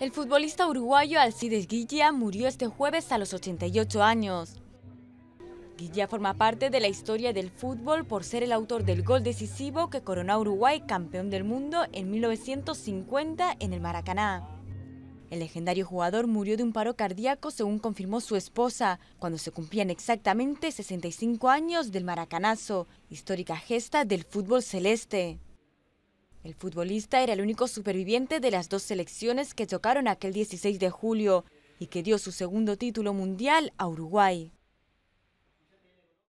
El futbolista uruguayo Alcides Guilla murió este jueves a los 88 años. Guilla forma parte de la historia del fútbol por ser el autor del gol decisivo que coronó a Uruguay campeón del mundo en 1950 en el Maracaná. El legendario jugador murió de un paro cardíaco según confirmó su esposa, cuando se cumplían exactamente 65 años del Maracanazo, histórica gesta del fútbol celeste. El futbolista era el único superviviente de las dos selecciones que tocaron aquel 16 de julio y que dio su segundo título mundial a Uruguay.